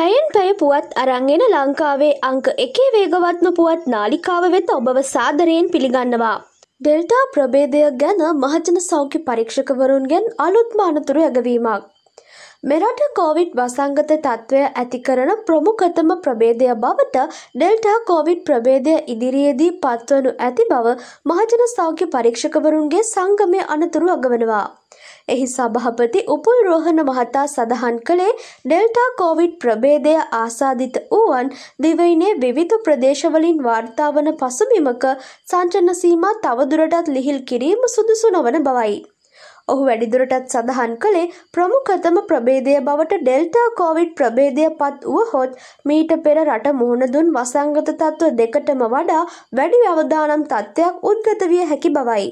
පැයෙන් පැය පුවත් අරංගෙන ලංකාවේ අංක එකේ වේගවත්ම පුවත් නාලිකාව වෙත ඔබව සාදරයෙන් පිළිගන්නවා. ඩෙල්ටා ප්‍රබේදය ගැන මහජන සෞඛ්‍ය පරීක්ෂකවරුන්ගෙන් අලුත්ම අනතුරු ඇගවීමක්. මෙරට කෝවිඩ් වසංගත තත්ත්වය ඇතිකරන ප්‍රමුඛතම ප්‍රබේදය බවට ඩෙල්ටා කෝවිඩ් ප්‍රබේදය ඉදිරියේදී පත්වනු ඇති බව මහජන සෞඛ්‍ය පරීක්ෂකවරුන්ගේ සංගමය අනතුරු අගවනවා. එහි සභාපති උපුල් රෝහණ මහතා සඳහන් කළේ ඩෙල්ටා කෝවිඩ් ප්‍රභේදය ආසාධිත වූවන් දිවයිනේ විවිධ ප්‍රදේශවලින් වාර්තාවන පසුබිමක සංචන සීමා තවදුරටත් ලිහිල් කිරීම සුදුසු නොවන බවයි. ඔහු වැඩිදුරටත් සඳහන් කළේ ප්‍රමුඛතම ප්‍රභේදය බවට ඩෙල්ටා කෝවිඩ් ප්‍රභේදය පත් වුවහොත් මීට පෙර රට මුහුණ දුන් වසංගත තත්ත්ව දෙකටම වඩා වැඩි අවදානම් තත්ත්වයක් උද්ගත විය හැකි බවයි.